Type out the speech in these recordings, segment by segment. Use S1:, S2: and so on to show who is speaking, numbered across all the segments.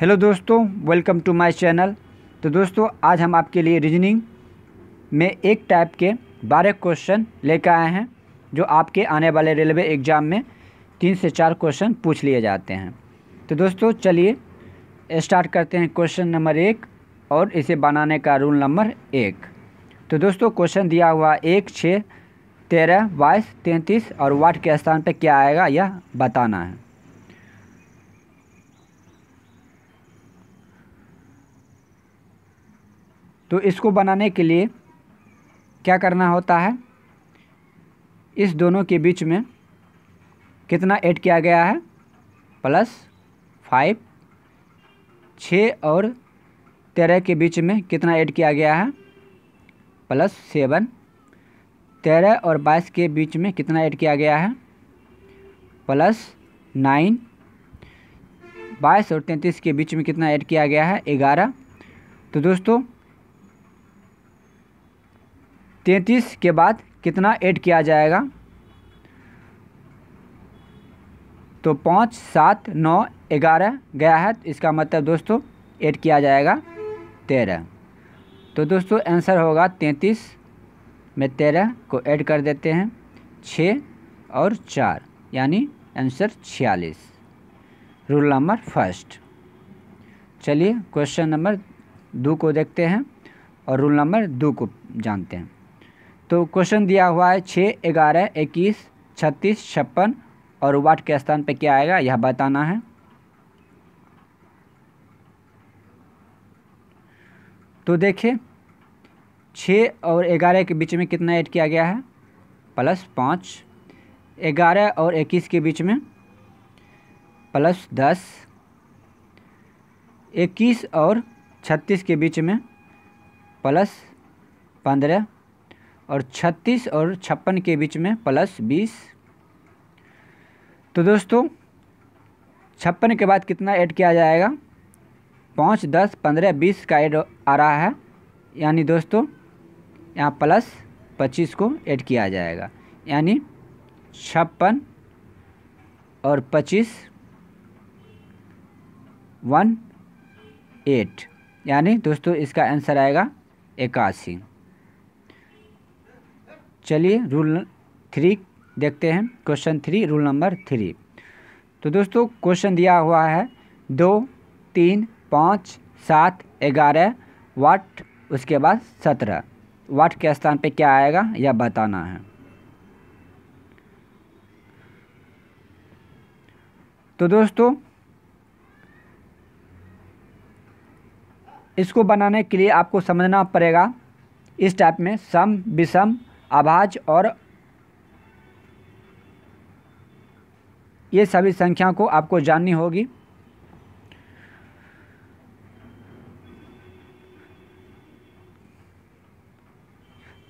S1: Hello दोस्तों welcome to my channel तो दोस्तों आज हम आपके लिए रीजनिंग में एक टाइप के बारह क्वेश्चन लेकर आए हैं जो आपके आने वाले रेलवे एग्ज़ाम में तीन से चार क्वेश्चन पूछ लिए जाते हैं तो दोस्तों चलिए स्टार्ट करते हैं क्वेश्चन नंबर एक और इसे बनाने का रूल नंबर एक तो दोस्तों क्वेश्चन दिया हुआ एक छः तेरह बाईस तैंतीस और वाट के स्थान पर क्या आएगा यह बताना है तो इसको बनाने के लिए क्या करना होता है इस दोनों के बीच में कितना ऐड किया गया है प्लस फाइव छः और तेरह के बीच में कितना ऐड किया गया है प्लस सेवन तेरह और बाईस के बीच में कितना ऐड किया गया है प्लस नाइन बाईस और तैंतीस के बीच में कितना ऐड किया गया है ग्यारह तो दोस्तों तैंतीस के बाद कितना ऐड किया जाएगा तो पाँच सात नौ ग्यारह गया है तो इसका मतलब दोस्तों ऐड किया जाएगा तेरह तो दोस्तों आंसर होगा तैंतीस में तेरह को ऐड कर देते हैं छः और चार यानी आंसर छियालीस रूल नंबर फर्स्ट चलिए क्वेश्चन नंबर दो को देखते हैं और रूल नंबर दो को जानते हैं तो क्वेश्चन दिया हुआ है छः ग्यारह इक्कीस छत्तीस छप्पन और वाट के स्थान पे क्या आएगा यह बताना है तो देखिए छः और ग्यारह के बीच में कितना ऐड किया गया है प्लस पाँच ग्यारह और इक्कीस के बीच में प्लस दस इक्कीस और छत्तीस के बीच में प्लस पंद्रह और छत्तीस और छप्पन के बीच में प्लस बीस तो दोस्तों छप्पन के बाद कितना ऐड किया जाएगा पाँच दस पंद्रह बीस का ऐड आ रहा है यानी दोस्तों यहाँ प्लस पच्चीस को ऐड किया जाएगा यानी छप्पन और पच्चीस वन एट यानी दोस्तों इसका आंसर आएगा इक्यासी चलिए रूल थ्री देखते हैं question three rule number three तो दोस्तों क्वेश्चन दिया हुआ है दो तीन पाँच सात ग्यारह वाट उसके बाद सत्रह वाट के स्थान पे क्या आएगा यह बताना है तो दोस्तों इसको बनाने के लिए आपको समझना पड़ेगा इस टाइप में सम विषम आवाज़ और ये सभी संख्याओं को आपको जाननी होगी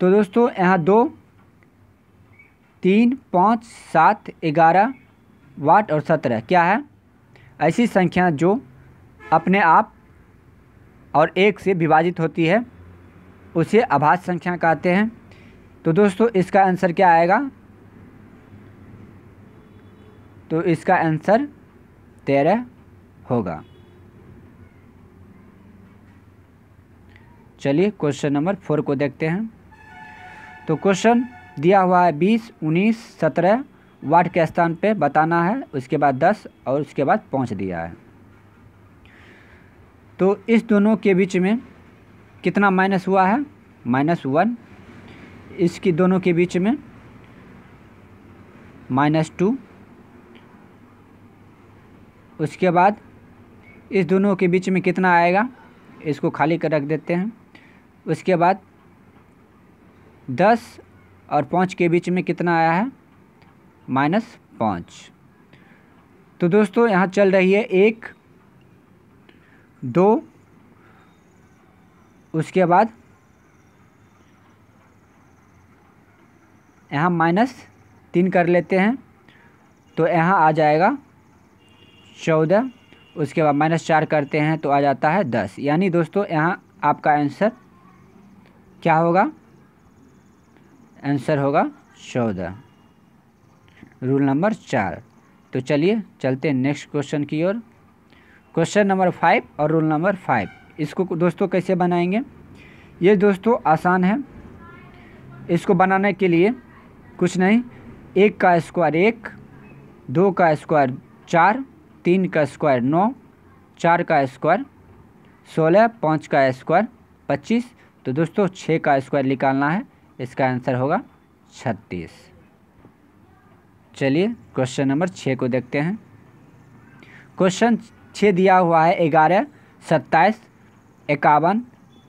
S1: तो दोस्तों यहाँ दो तीन पाँच सात ग्यारह वाट और सत्रह क्या है ऐसी संख्या जो अपने आप और एक से विभाजित होती है उसे आभाज संख्या कहते हैं तो दोस्तों इसका आंसर क्या आएगा तो इसका आंसर तेरह होगा चलिए क्वेश्चन नंबर फोर को देखते हैं तो क्वेश्चन दिया हुआ है बीस उन्नीस सत्रह वाट के स्थान पे बताना है उसके बाद दस और उसके बाद पाँच दिया है तो इस दोनों के बीच में कितना माइनस हुआ है माइनस वन इसकी दोनों के बीच में माइनस टू उसके बाद इस दोनों के बीच में कितना आएगा इसको खाली कर रख देते हैं उसके बाद दस और पाँच के बीच में कितना आया है माइनस पाँच तो दोस्तों यहाँ चल रही है एक दो उसके बाद यहाँ माइनस तीन कर लेते हैं तो यहाँ आ जाएगा चौदह उसके बाद माइनस चार करते हैं तो आ जाता है दस यानी दोस्तों यहाँ आपका आंसर क्या होगा आंसर होगा चौदह रूल नंबर चार तो चलिए चलते हैं नेक्स्ट क्वेश्चन की ओर क्वेश्चन नंबर फाइव और रूल नंबर फाइव इसको दोस्तों कैसे बनाएंगे ये दोस्तों आसान है इसको बनाने के लिए कुछ नहीं एक का स्क्वायर एक दो का स्क्वायर चार तीन का स्क्वायर नौ चार का स्क्वायर सोलह पाँच का स्क्वायर पच्चीस तो दोस्तों छः का स्क्वायर निकालना है इसका आंसर होगा छत्तीस चलिए क्वेश्चन नंबर छः को देखते हैं क्वेश्चन छः दिया हुआ है ग्यारह सत्ताईस इक्यावन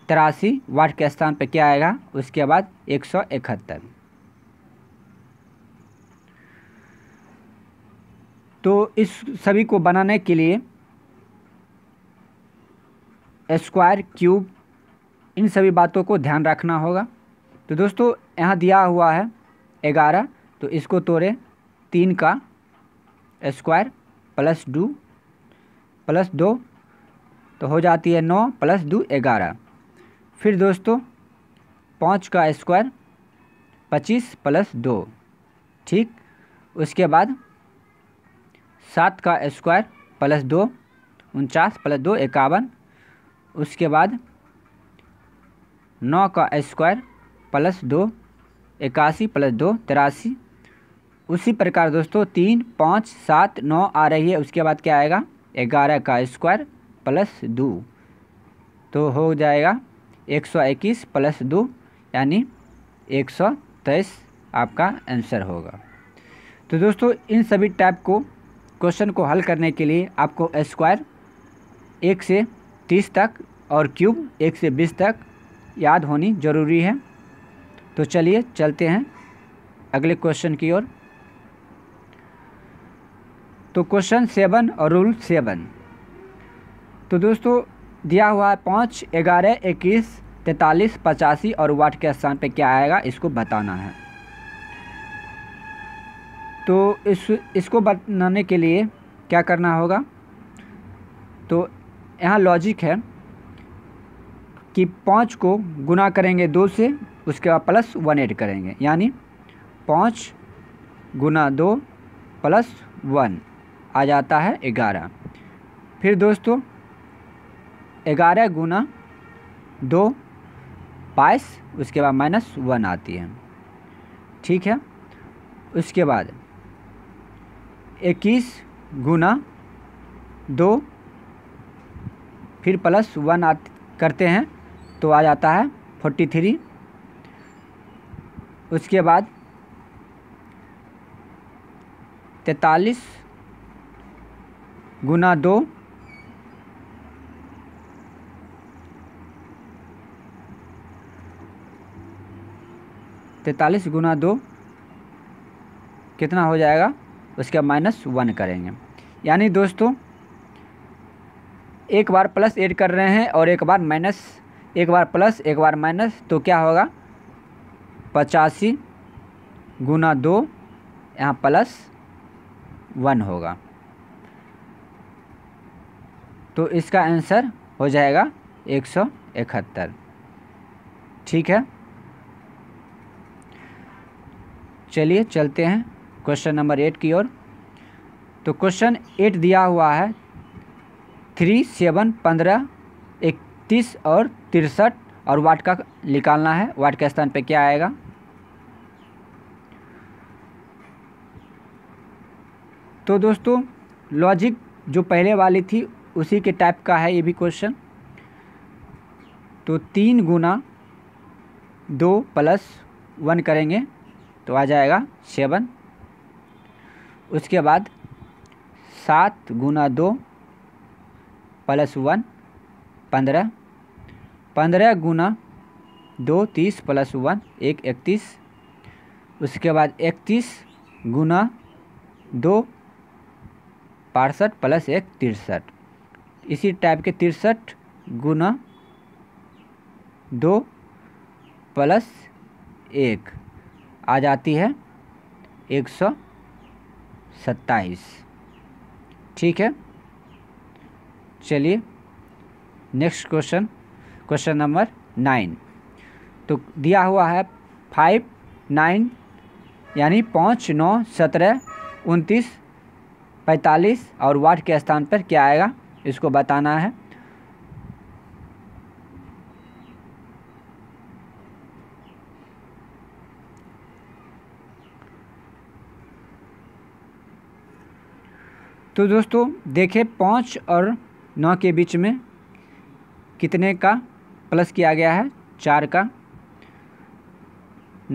S1: तिरासी वाट के स्थान पर क्या आएगा उसके बाद एक सौ इकहत्तर तो इस सभी को बनाने के लिए स्क्वायर क्यूब इन सभी बातों को ध्यान रखना होगा तो दोस्तों यहाँ दिया हुआ है ग्यारह तो इसको तोड़े तीन का स्क्वायर प्लस डू प्लस दो तो हो जाती है नौ प्लस दो ग्यारह फिर दोस्तों पाँच का स्क्वायर पच्चीस प्लस दो ठीक उसके बाद सात का स्क्वायर प्लस दो उनचास प्लस दो इक्यावन उसके बाद नौ का स्क्वायर प्लस दो इक्यासी प्लस दो तिरासी उसी प्रकार दोस्तों तीन पाँच सात नौ आ रही है उसके बाद क्या आएगा ग्यारह का स्क्वायर प्लस दो तो हो जाएगा एक सौ इक्कीस प्लस दो यानी एक सौ तेईस आपका आंसर होगा तो दोस्तों इन सभी टाइप को क्वेश्चन को हल करने के लिए आपको स्क्वायर एक से तीस तक और क्यूब एक से बीस तक याद होनी ज़रूरी है तो चलिए चलते हैं अगले क्वेश्चन की ओर तो क्वेश्चन सेवन और रूल सेवन तो दोस्तों दिया हुआ है पाँच ग्यारह इक्कीस तैंतालीस पचासी और वाट के स्थान पे क्या आएगा इसको बताना है तो इस इसको बनाने के लिए क्या करना होगा तो यहाँ लॉजिक है कि पाँच को गुना करेंगे दो से उसके बाद प्लस वन एड करेंगे यानी पाँच गुना दो प्लस वन आ जाता है ग्यारह फिर दोस्तों ग्यारह गुना दो बाईस उसके बाद माइनस वन आती है ठीक है उसके बाद इक्कीस गुना दो फिर प्लस वन आ करते हैं तो आ जाता है फोर्टी थ्री उसके बाद तैतालीस गुना दो तैतालीस गुना दो कितना हो जाएगा उसका माइनस वन करेंगे यानी दोस्तों एक बार प्लस एड कर रहे हैं और एक बार माइनस एक बार प्लस एक बार माइनस तो क्या होगा पचासी गुना दो यहाँ प्लस वन होगा तो इसका आंसर हो जाएगा एक सौ इकहत्तर ठीक है चलिए चलते हैं क्वेश्चन नंबर एट की ओर तो क्वेश्चन एट दिया हुआ है थ्री सेवन पंद्रह इकतीस और तिरसठ और वाट का निकालना है वाट के स्थान पे क्या आएगा तो दोस्तों लॉजिक जो पहले वाली थी उसी के टाइप का है ये भी क्वेश्चन तो तीन गुना दो प्लस वन करेंगे तो आ जाएगा सेवन उसके बाद सात गुना दो प्लस वन पंद्रह पंद्रह गुना दो तीस प्लस वन एक इकतीस उसके बाद इकतीस गुना दो बासठ प्लस एक तिरसठ इसी टाइप के तिरसठ गुना दो प्लस एक आ जाती है एक सौ सत्ताईस ठीक है चलिए next question question number nine तो दिया हुआ है फाइव नाइन यानी पाँच नौ सत्रह उनतीस पैंतालीस और वाट के स्थान पर क्या आएगा इसको बताना है तो दोस्तों देखे पाँच और नौ के बीच में कितने का प्लस किया गया है चार का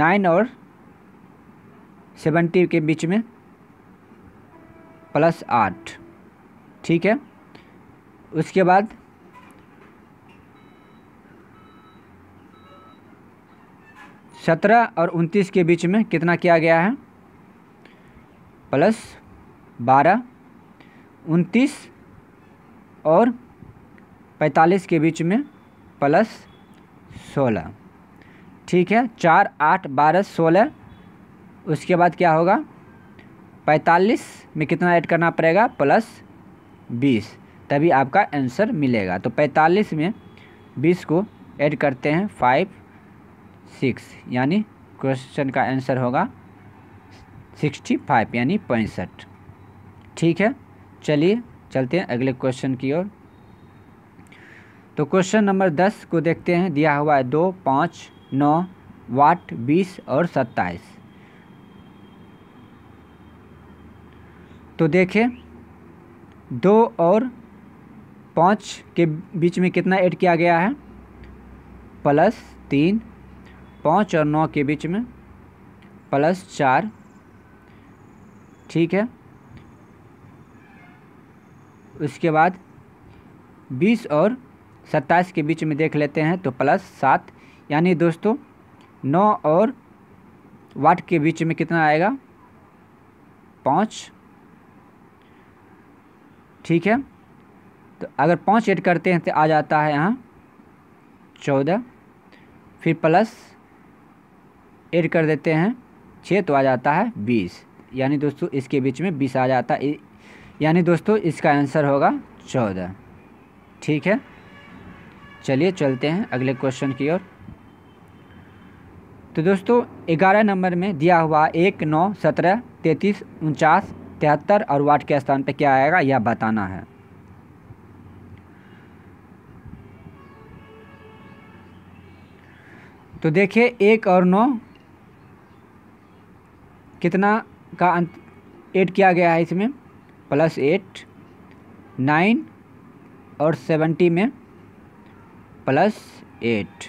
S1: नाइन और सेवेंटी के बीच में प्लस आठ ठीक है उसके बाद सत्रह और उनतीस के बीच में कितना किया गया है प्लस बारह उनतीस और पैंतालीस के बीच में प्लस सोलह ठीक है चार आठ बारह सोलह उसके बाद क्या होगा पैंतालीस में कितना ऐड करना पड़ेगा प्लस बीस तभी आपका आंसर मिलेगा तो पैंतालीस में बीस को ऐड करते हैं फाइव सिक्स यानी क्वेश्चन का आंसर होगा सिक्सटी फाइव यानी पैंसठ ठीक है चलिए चलते हैं अगले क्वेश्चन की ओर तो क्वेश्चन नंबर दस को देखते हैं दिया हुआ है दो पाँच नौ वाट बीस और सत्ताईस तो देखें दो और पाँच के बीच में कितना ऐड किया गया है प्लस तीन पाँच और नौ के बीच में प्लस चार ठीक है उसके बाद बीस और सत्ताईस के बीच में देख लेते हैं तो प्लस सात यानी दोस्तों नौ और वाट के बीच में कितना आएगा पाँच ठीक है तो अगर पाँच ऐड करते हैं तो आ जाता है यहाँ चौदह फिर प्लस ऐड कर देते हैं छः तो आ जाता है बीस यानी दोस्तों इसके बीच में बीस आ जाता है यानी दोस्तों इसका आंसर होगा चौदह ठीक है चलिए चलते हैं अगले क्वेश्चन की ओर तो दोस्तों ग्यारह नंबर में दिया हुआ एक नौ सत्रह तैंतीस उनचास तिहत्तर और वाट के स्थान पर क्या आएगा यह बताना है तो देखिए एक और नौ कितना का अंत एड किया गया है इसमें प्लस एट नाइन और सेवेंटी में प्लस एट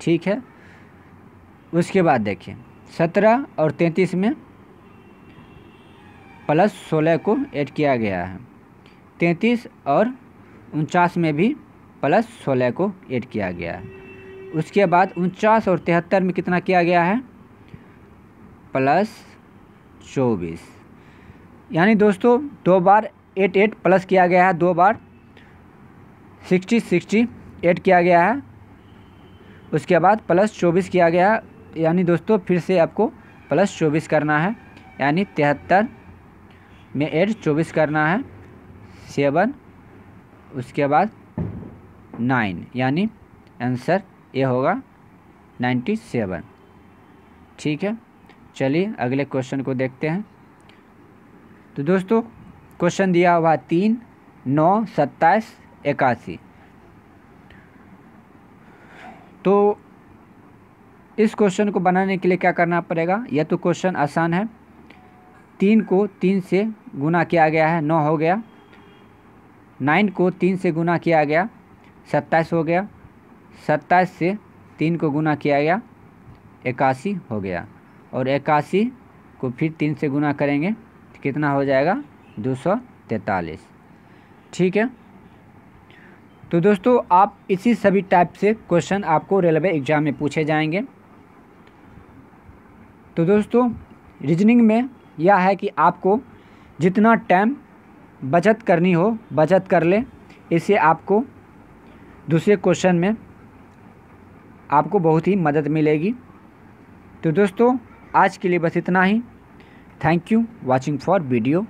S1: ठीक है उसके बाद देखिए सत्रह और तैंतीस में प्लस सोलह को ऐड किया गया है तैंतीस और उनचास में भी प्लस सोलह को ऐड किया गया है उसके बाद उनचास और तिहत्तर में कितना किया गया है प्लस चौबीस यानी दोस्तों दो बार एट एट प्लस किया गया है दो बार सिक्सटी सिक्सटी एट किया गया है उसके बाद प्लस चौबीस किया गया है यानी दोस्तों फिर से आपको प्लस चौबीस करना है यानी तिहत्तर में एट चौबीस करना है सेवन उसके बाद नाइन यानी आंसर ये होगा नाइन्टी सेवन ठीक है चलिए अगले क्वेश्चन को देखते हैं तो दोस्तों क्वेश्चन दिया हुआ तीन नौ सत्ताईस इक्यासी तो इस क्वेश्चन को बनाने के लिए क्या करना पड़ेगा यह तो क्वेश्चन आसान है तीन को तीन से गुना किया गया है नौ हो गया नाइन को तीन से गुना किया गया सत्ताईस हो गया सत्ताईस से तीन को गुना किया गया इक्यासी हो गया और इक्यासी को फिर तीन से गुना करेंगे कितना हो जाएगा दो सौ तैंतालीस ठीक है तो दोस्तों आप इसी सभी टाइप से क्वेश्चन आपको रेलवे एग्ज़ाम में पूछे जाएंगे तो दोस्तों रीजनिंग में यह है कि आपको जितना टाइम बचत करनी हो बचत कर ले इससे आपको दूसरे क्वेश्चन में आपको बहुत ही मदद मिलेगी तो दोस्तों आज के लिए बस इतना ही Thank you watching for video.